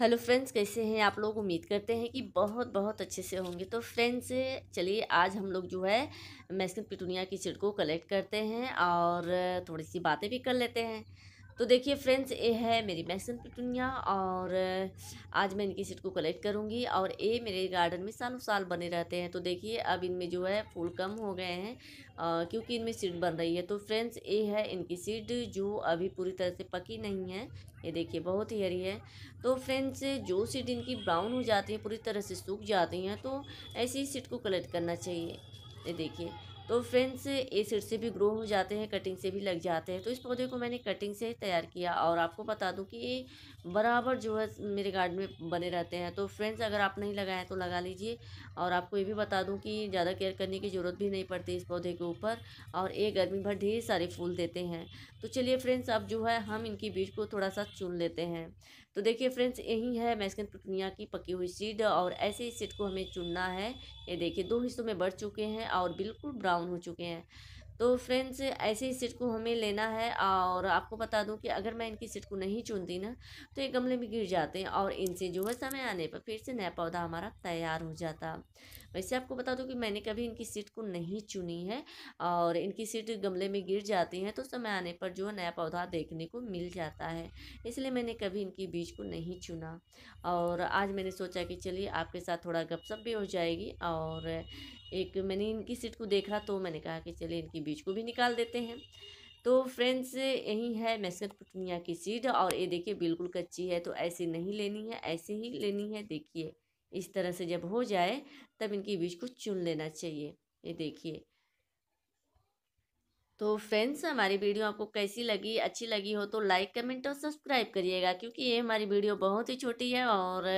hello friends कैसे हैं आप लोग उम्मीद करते हैं कि बहुत बहुत अच्छे से होंगे तो फ्रेंड्स चलिए आज हम लोग जो है मैस्किन पिटूनिया की चिड़ को कलेक्ट करते हैं और थोड़ी सी बातें भी कर लेते हैं तो देखिए फ्रेंड्स ये है मेरी मैक्सिम पिटुनिया और आज मैं इनकी सीट को कलेक्ट करूँगी और ये मेरे गार्डन में सालों साल बने रहते हैं तो देखिए अब इनमें जो है फूल कम हो गए हैं क्योंकि इनमें सीट बन रही है तो फ्रेंड्स ये है इनकी सीट जो अभी पूरी तरह से पकी नहीं है ये देखिए बहुत ही हरी है तो फ्रेंड्स जो सीट इनकी ब्राउन हो जाती है पूरी तरह से सूख जाती हैं तो ऐसी सीट को कलेक्ट करना चाहिए ये देखिए तो फ्रेंड्स ये सिर से भी ग्रो हो जाते हैं कटिंग से भी लग जाते हैं तो इस पौधे को मैंने कटिंग से तैयार किया और आपको बता दूं कि ये बराबर जो है मेरे गार्डन में बने रहते हैं तो फ्रेंड्स अगर आप नहीं लगाएं तो लगा लीजिए और आपको ये भी बता दूं कि ज़्यादा केयर करने की ज़रूरत भी नहीं पड़ती इस पौधे के ऊपर और ये गर्मी भर ढेर सारे फूल देते हैं तो चलिए फ्रेंड्स अब जो है हम इनकी बीज को थोड़ा सा चुन लेते हैं तो देखिए फ्रेंड्स यही है मैस्किन प्रक्रिया की पकी हुई सीड और ऐसे सीड को हमें चुनना है ये देखिए दो हिस्सों में बढ़ चुके हैं और बिल्कुल ब्राउन डाउन हो चुके हैं तो फ्रेंड्स ऐसे ही सीट को हमें लेना है और आपको बता दूं कि अगर मैं इनकी सीट को नहीं चुनती ना तो ये गमले में गिर जाते हैं और इनसे जो है समय आने पर फिर से नया पौधा हमारा तैयार हो जाता वैसे आपको बता दूं कि मैंने कभी इनकी सीट को नहीं चुनी है और इनकी सीट गमले में गिर जाती है तो समय आने पर जो है नया पौधा देखने को मिल जाता है इसलिए मैंने कभी इनकी बीज को नहीं चुना और आज मैंने सोचा कि चलिए आपके साथ थोड़ा गपशप भी हो जाएगी और एक मैंने इनकी सीट को देखा तो मैंने कहा कि चलिए इनकी बीच को भी निकाल देते हैं तो फ्रेंड्स यही है मैस्कट पुटनिया की सीट और ये देखिए बिल्कुल कच्ची है तो ऐसे नहीं लेनी है ऐसे ही लेनी है देखिए इस तरह से जब हो जाए तब इनकी बीज को चुन लेना चाहिए ये देखिए तो फ्रेंड्स हमारी वीडियो आपको कैसी लगी अच्छी लगी हो तो लाइक कमेंट और सब्सक्राइब करिएगा क्योंकि ये हमारी वीडियो बहुत ही छोटी है और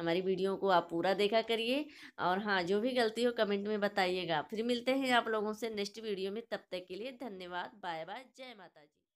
हमारी वीडियो को आप पूरा देखा करिए और हाँ जो भी गलती हो कमेंट में बताइएगा फिर मिलते हैं आप लोगों से नेक्स्ट वीडियो में तब तक के लिए धन्यवाद बाय बाय जय माता जी